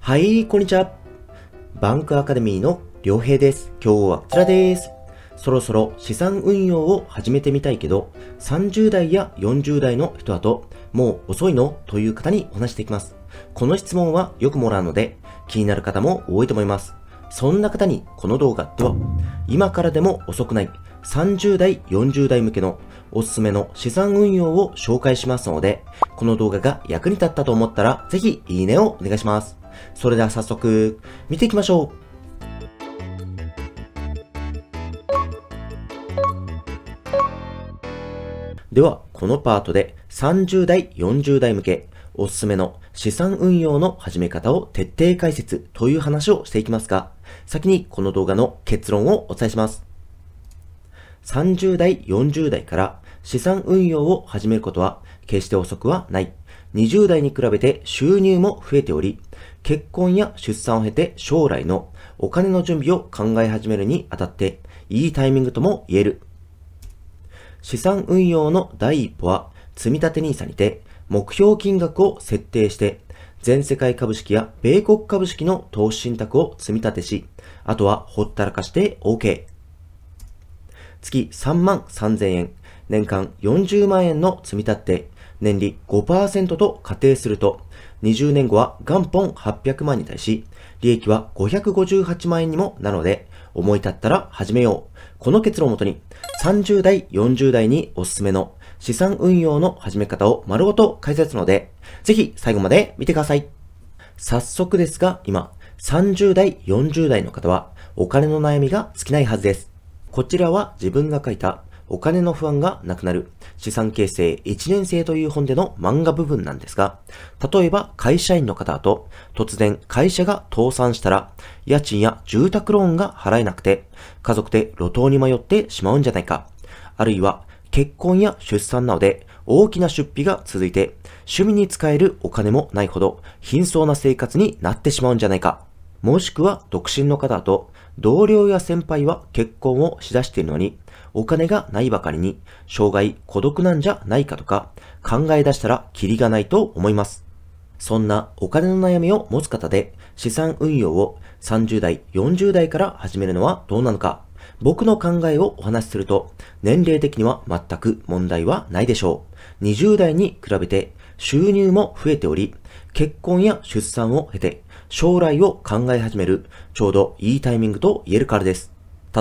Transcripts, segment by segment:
はい、こんにちは。バンクアカデミーの良平です。今日はこちらです。そろそろ資産運用を始めてみたいけど、30代や40代の人だと、もう遅いのという方にお話していきます。この質問はよくもらうので、気になる方も多いと思います。そんな方にこの動画では、今からでも遅くない、30代、40代向けのおすすめの資産運用を紹介しますので、この動画が役に立ったと思ったら、ぜひいいねをお願いします。それでは早速、見ていきましょう。では、このパートで30代、40代向け、おすすめの資産運用の始め方を徹底解説という話をしていきますが、先にこの動画の結論をお伝えします。30代、40代から資産運用を始めることは決して遅くはない。20代に比べて収入も増えており、結婚や出産を経て将来のお金の準備を考え始めるにあたって、いいタイミングとも言える。資産運用の第一歩は、積立 NISA にて目標金額を設定して、全世界株式や米国株式の投資信託を積み立てし、あとはほったらかして OK。月3万3000円、年間40万円の積み立て、年利5%と仮定すると、20年後は元本800万に対し、利益は558万円にもなので、思い立ったら始めよう。この結論をもとに、30代、40代におすすめの資産運用の始め方を丸ごと解説ので、ぜひ最後まで見てください。早速ですが、今、30代、40代の方は、お金の悩みが尽きないはずです。こちらは自分が書いたお金の不安がなくなる資産形成1年生という本での漫画部分なんですが、例えば会社員の方と突然会社が倒産したら家賃や住宅ローンが払えなくて家族で路頭に迷ってしまうんじゃないか。あるいは結婚や出産などで大きな出費が続いて趣味に使えるお金もないほど貧相な生活になってしまうんじゃないか。もしくは独身の方と同僚や先輩は結婚をしだしているのに、お金がないばかりに、障害孤独なんじゃないかとか、考え出したらキリがないと思います。そんなお金の悩みを持つ方で、資産運用を30代、40代から始めるのはどうなのか、僕の考えをお話しすると、年齢的には全く問題はないでしょう。20代に比べて収入も増えており、結婚や出産を経て将来を考え始める、ちょうどいいタイミングと言えるからです。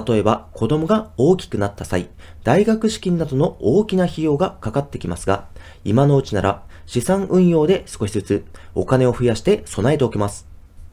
例えば、子供が大きくなった際、大学資金などの大きな費用がかかってきますが、今のうちなら資産運用で少しずつお金を増やして備えておきます。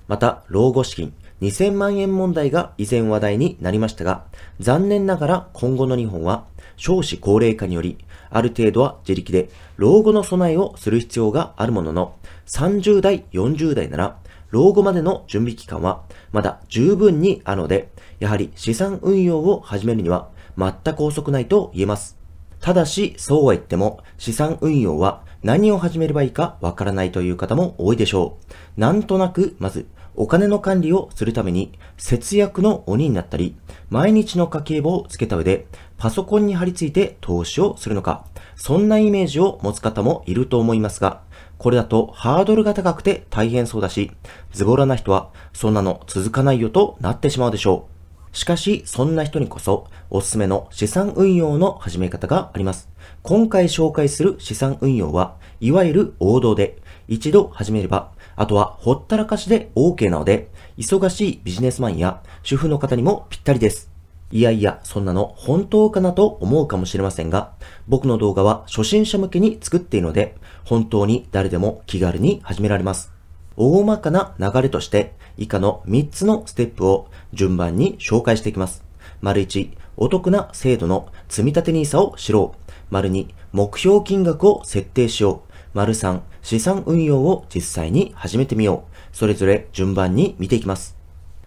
また、老後資金2000万円問題が以前話題になりましたが、残念ながら今後の日本は少子高齢化により、ある程度は自力で老後の備えをする必要があるものの、30代、40代なら老後までの準備期間はまだ十分にあるので、やはり資産運用を始めるには全く遅くないと言えます。ただし、そうは言っても、資産運用は何を始めればいいかわからないという方も多いでしょう。なんとなく、まずお金の管理をするために節約の鬼になったり、毎日の家計簿をつけた上でパソコンに貼り付いて投資をするのか、そんなイメージを持つ方もいると思いますが、これだとハードルが高くて大変そうだし、ズボラな人はそんなの続かないよとなってしまうでしょう。しかし、そんな人にこそ、おすすめの資産運用の始め方があります。今回紹介する資産運用は、いわゆる王道で、一度始めればあとはほったらかしで OK なので、忙しいビジネスマンや主婦の方にもぴったりです。いやいや、そんなの本当かなと思うかもしれませんが、僕の動画は初心者向けに作っているので、本当に誰でも気軽に始められます。大まかな流れとして、以下の3つのステップを順番に紹介していきます。丸1、お得な制度の積立 NISA を知ろう。丸2、目標金額を設定しよう。丸3、資産運用を実際に始めてみよう。それぞれ順番に見ていきます。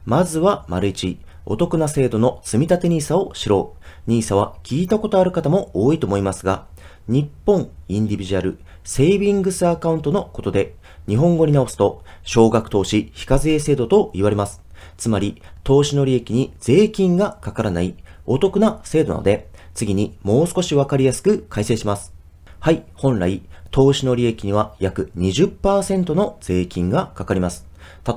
まずは、丸1、お得な制度の積立 NISA を知ろう。NISA は聞いたことある方も多いと思いますが、日本インディビジュアルセービングスアカウントのことで、日本語に直すと、少額投資非課税制度と言われます。つまり、投資の利益に税金がかからないお得な制度なので、次にもう少しわかりやすく解説します。はい、本来、投資の利益には約20%の税金がかかります。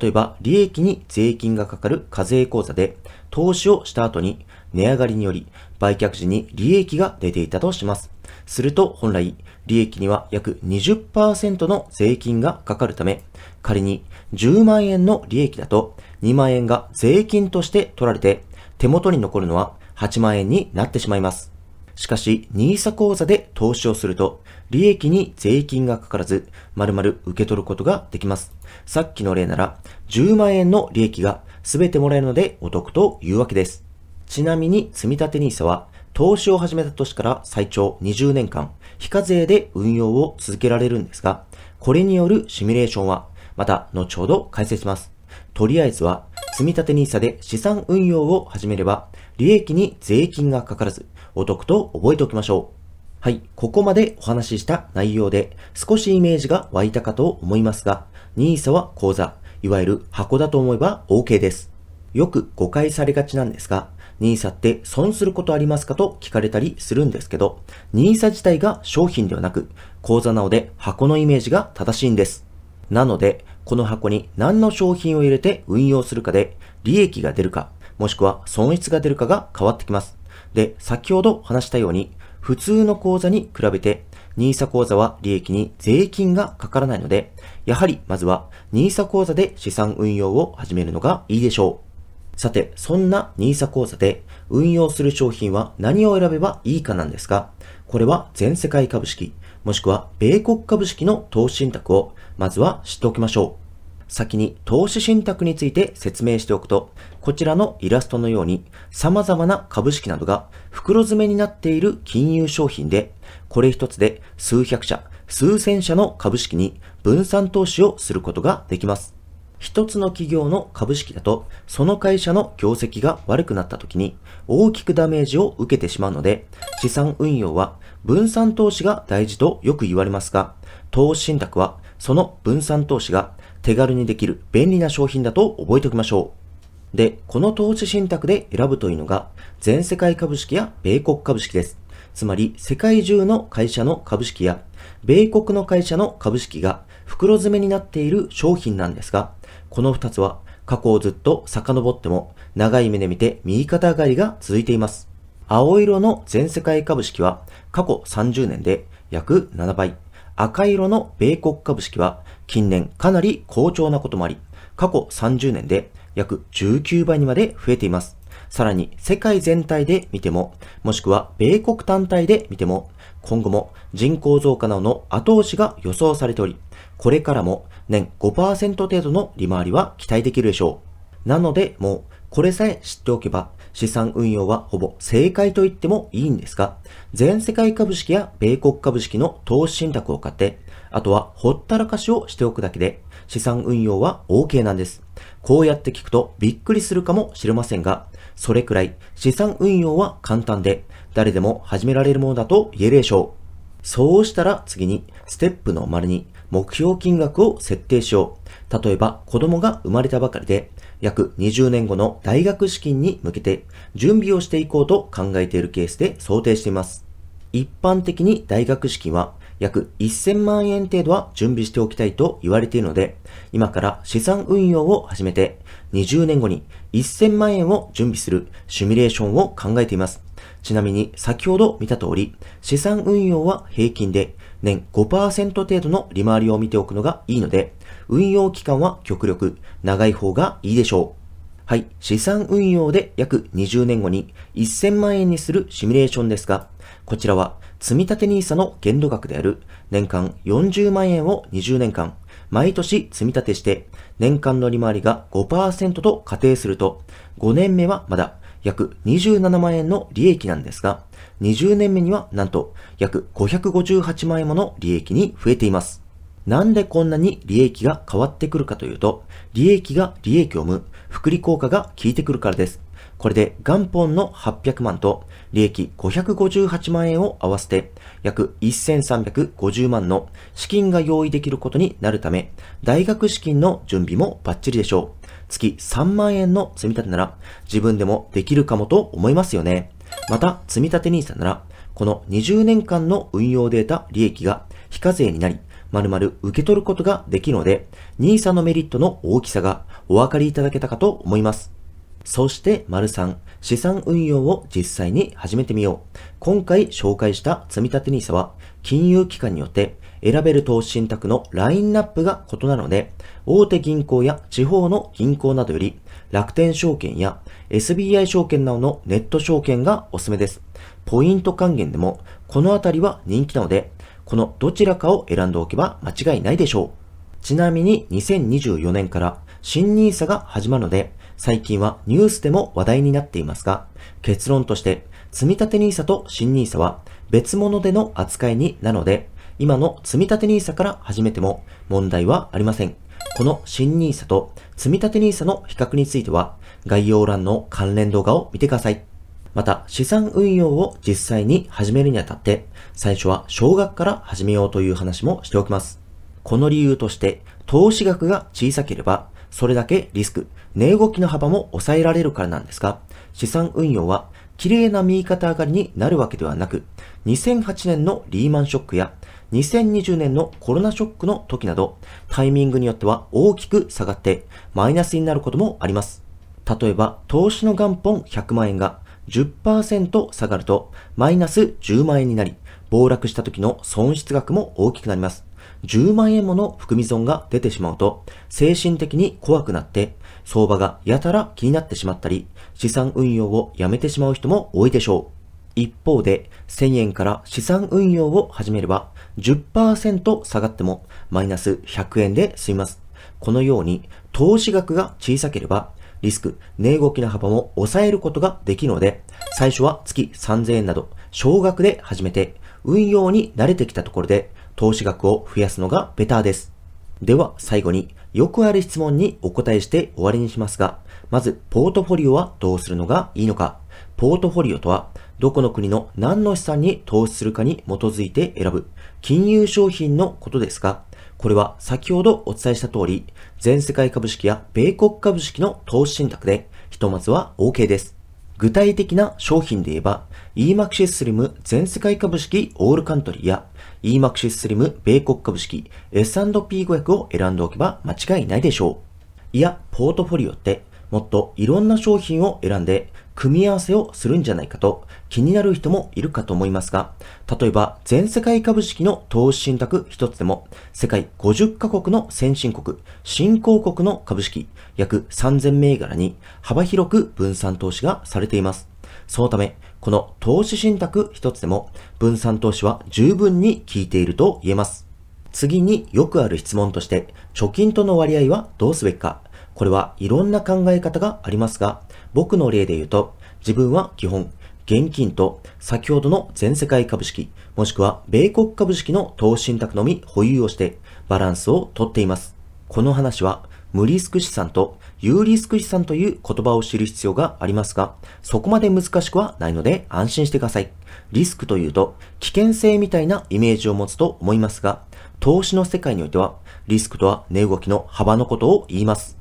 例えば、利益に税金がかかる課税口座で、投資をした後に値上がりにより、売却時に利益が出ていたとします。すると本来、利益には約20%の税金がかかるため、仮に10万円の利益だと2万円が税金として取られて、手元に残るのは8万円になってしまいます。しかし、NISA 口座で投資をすると、利益に税金がかからず、まるまる受け取ることができます。さっきの例なら、10万円の利益が全てもらえるのでお得というわけです。ちなみに、積立 NISA は、投資を始めた年から最長20年間、非課税で運用を続けられるんですが、これによるシミュレーションは、また後ほど解説します。とりあえずは、積立 NISA で資産運用を始めれば、利益に税金がかからず、お得と覚えておきましょう。はい、ここまでお話しした内容で少しイメージが湧いたかと思いますが、NISA は口座、いわゆる箱だと思えば OK です。よく誤解されがちなんですが、NISA って損することありますかと聞かれたりするんですけど、NISA 自体が商品ではなく、口座なので箱のイメージが正しいんです。なので、この箱に何の商品を入れて運用するかで、利益が出るか、もしくは損失が出るかが変わってきます。で、先ほど話したように、普通の口座に比べて、NISA 口座は利益に税金がかからないので、やはりまずは NISA 口座で資産運用を始めるのがいいでしょう。さて、そんな NISA 口座で運用する商品は何を選べばいいかなんですが、これは全世界株式、もしくは米国株式の投資信託をまずは知っておきましょう。先に投資信託について説明しておくと、こちらのイラストのように様々な株式などが袋詰めになっている金融商品で、これ一つで数百社、数千社の株式に分散投資をすることができます。一つの企業の株式だと、その会社の業績が悪くなった時に大きくダメージを受けてしまうので、資産運用は分散投資が大事とよく言われますが、投資信託はその分散投資が手軽にできる便利な商品だと覚えておきましょう。で、この投資信託で選ぶというのが、全世界株式や米国株式です。つまり、世界中の会社の株式や、米国の会社の株式が袋詰めになっている商品なんですが、この2つは過去をずっと遡っても、長い目で見て右肩上がりが続いています。青色の全世界株式は過去30年で約7倍。赤色の米国株式は近年かなり好調なこともあり、過去30年で約19倍にまで増えています。さらに世界全体で見ても、もしくは米国単体で見ても、今後も人口増加などの後押しが予想されており、これからも年5%程度の利回りは期待できるでしょう。なのでもうこれさえ知っておけば資産運用はほぼ正解と言ってもいいんですが、全世界株式や米国株式の投資信託を買って、あとはほったらかしをしておくだけで、資産運用は OK なんです。こうやって聞くとびっくりするかもしれませんが、それくらい資産運用は簡単で、誰でも始められるものだと言えるでしょう。そうしたら次に、ステップの丸に目標金額を設定しよう。例えば子供が生まれたばかりで約20年後の大学資金に向けて準備をしていこうと考えているケースで想定しています。一般的に大学資金は約1000万円程度は準備しておきたいと言われているので、今から資産運用を始めて、20年後に1000万円を準備するシミュレーションを考えています。ちなみに先ほど見た通り、資産運用は平均で年5%程度の利回りを見ておくのがいいので、運用期間は極力長い方がいいでしょう。はい、資産運用で約20年後に1000万円にするシミュレーションですが、こちらは積立 NISA の限度額である年間40万円を20年間、毎年積み立てして、年間の利回りが5%と仮定すると、5年目はまだ約27万円の利益なんですが、20年目にはなんと約558万円もの利益に増えています。なんでこんなに利益が変わってくるかというと、利益が利益を生む、福利効果が効いてくるからです。これで元本の800万と利益558万円を合わせて約1350万の資金が用意できることになるため、大学資金の準備もバッチリでしょう。月3万円の積み立てなら自分でもできるかもと思いますよね。また、積立 NISA なら、この20年間の運用データ利益が非課税になり、まる受け取ることができるので、NISA のメリットの大きさがお分かりいただけたかと思います。そして、丸3、資産運用を実際に始めてみよう。今回紹介した積立 NISA は、金融機関によって選べる投資信託のラインナップが異なるので、大手銀行や地方の銀行などより、楽天証券や SBI 証券などのネット証券がおすすめです。ポイント還元でも、このあたりは人気なので、このどちらかを選んでおけば間違いないでしょう。ちなみに2024年から新 NISA が始まるので、最近はニュースでも話題になっていますが、結論として、積立 NISA と新 NISA は別物での扱いになので、今の積立 NISA から始めても問題はありません。この新 NISA と積立 NISA の比較については、概要欄の関連動画を見てください。また、資産運用を実際に始めるにあたって、最初は少額から始めようという話もしておきます。この理由として、投資額が小さければ、それだけリスク、値動きの幅も抑えられるからなんですが、資産運用は綺麗な右肩上がりになるわけではなく、2008年のリーマンショックや2020年のコロナショックの時など、タイミングによっては大きく下がってマイナスになることもあります。例えば、投資の元本100万円が10%下がるとマイナス10万円になり、暴落した時の損失額も大きくなります。10万円もの含み損が出てしまうと、精神的に怖くなって、相場がやたら気になってしまったり、資産運用をやめてしまう人も多いでしょう。一方で、1000円から資産運用を始めれば、10%下がってもマイナス100円で済みます。このように、投資額が小さければ、リスク、値動きの幅も抑えることができるので、最初は月3000円など、少額で始めて、運用に慣れてきたところで、投資額を増やすのがベターです。では最後によくある質問にお答えして終わりにしますが、まずポートフォリオはどうするのがいいのか。ポートフォリオとは、どこの国の何の資産に投資するかに基づいて選ぶ金融商品のことですが、これは先ほどお伝えした通り、全世界株式や米国株式の投資信託で、ひとまずは OK です。具体的な商品で言えば、EMAXIS ス i ム全世界株式オールカントリーや e m a x s スリム米国株式 S&P500 を選んでおけば間違いないでしょう。いや、ポートフォリオってもっといろんな商品を選んで組み合わせをするんじゃないかと気になる人もいるかと思いますが、例えば全世界株式の投資信託一つでも世界50カ国の先進国、新興国の株式約3000銘柄に幅広く分散投資がされています。そのため、この投資信託一つでも分散投資は十分に効いていると言えます。次によくある質問として、貯金との割合はどうすべきかこれはいろんな考え方がありますが、僕の例で言うと、自分は基本、現金と先ほどの全世界株式、もしくは米国株式の投資信託のみ保有をして、バランスをとっています。この話は無リスク資産と有リスク資産という言葉を知る必要がありますが、そこまで難しくはないので安心してください。リスクというと危険性みたいなイメージを持つと思いますが、投資の世界においてはリスクとは値動きの幅のことを言います。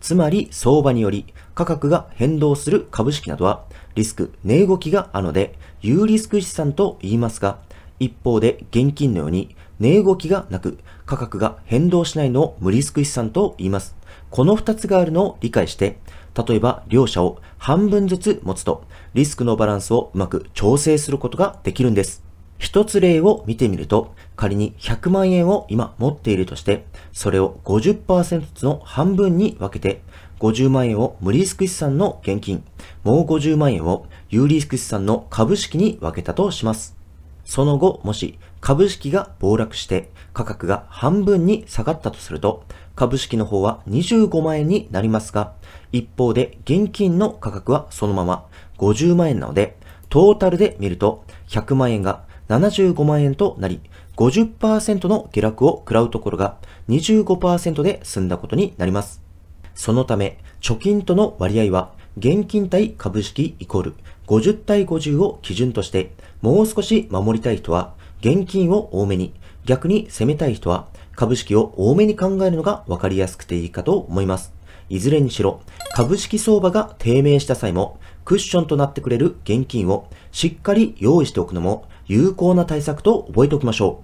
つまり相場により価格が変動する株式などはリスク、値動きがあるので、有リスク資産と言いますが、一方で現金のように値動きがなく、価格が変動しないのを無リスク資産と言います。この2つがあるのを理解して、例えば両者を半分ずつ持つと、リスクのバランスをうまく調整することができるんです。一つ例を見てみると、仮に100万円を今持っているとして、それを50%ずつの半分に分けて、50万円を無リスク資産の現金、もう50万円を有リスク資産の株式に分けたとします。その後、もし株式が暴落して価格が半分に下がったとすると、株式の方は25万円になりますが、一方で現金の価格はそのまま50万円なので、トータルで見ると100万円が75万円となり、50%の下落を食らうところが25%で済んだことになります。そのため、貯金との割合は現金対株式イコール50対50を基準として、もう少し守りたい人は現金を多めに、逆に攻めたい人は株式を多めに考えるのが分かりやすくていいかと思います。いずれにしろ、株式相場が低迷した際も、クッションとなってくれる現金をしっかり用意しておくのも有効な対策と覚えておきましょ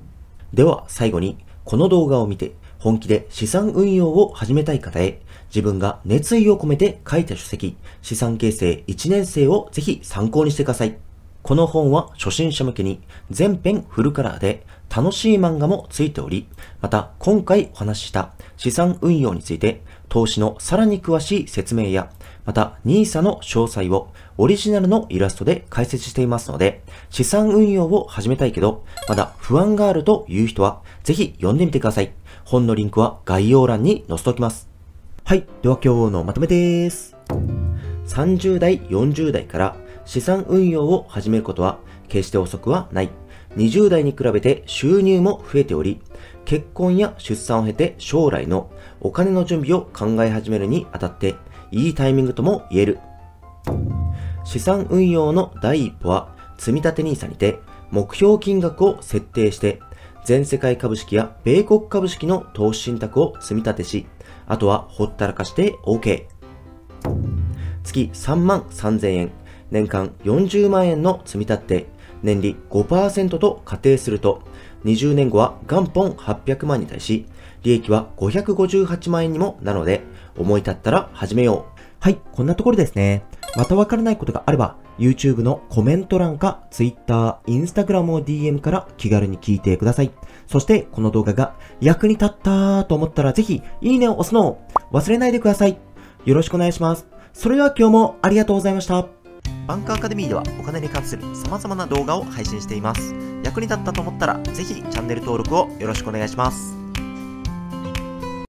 う。では最後に、この動画を見て本気で資産運用を始めたい方へ、自分が熱意を込めて書いた書籍、資産形成1年生をぜひ参考にしてください。この本は初心者向けに全編フルカラーで楽しい漫画もついており、また今回お話しした資産運用について投資のさらに詳しい説明や、また NISA の詳細をオリジナルのイラストで解説していますので、資産運用を始めたいけど、まだ不安があるという人はぜひ読んでみてください。本のリンクは概要欄に載せておきます。はい。では今日のまとめです。30代、40代から資産運用を始めることは決して遅くはない。20代に比べて収入も増えており、結婚や出産を経て将来のお金の準備を考え始めるにあたって、いいタイミングとも言える。資産運用の第一歩は、積立 NISA にて目標金額を設定して、全世界株式や米国株式の投資信託を積み立てし、あとはほったらかして OK。月3万3000円、年間40万円の積み立て、年利5%と仮定すると、20年後は元本800万に対し、利益は558万円にもなので、思い立ったら始めよう。はい、こんなところですね。またわからないことがあれば、YouTube のコメント欄か Twitter、Instagram を DM から気軽に聞いてください。そしてこの動画が役に立ったと思ったらぜひいいねを押すのを忘れないでください。よろしくお願いします。それでは今日もありがとうございました。バンクアカデミーではお金に関する様々な動画を配信しています。役に立ったと思ったら、ぜひチャンネル登録をよろしくお願いします。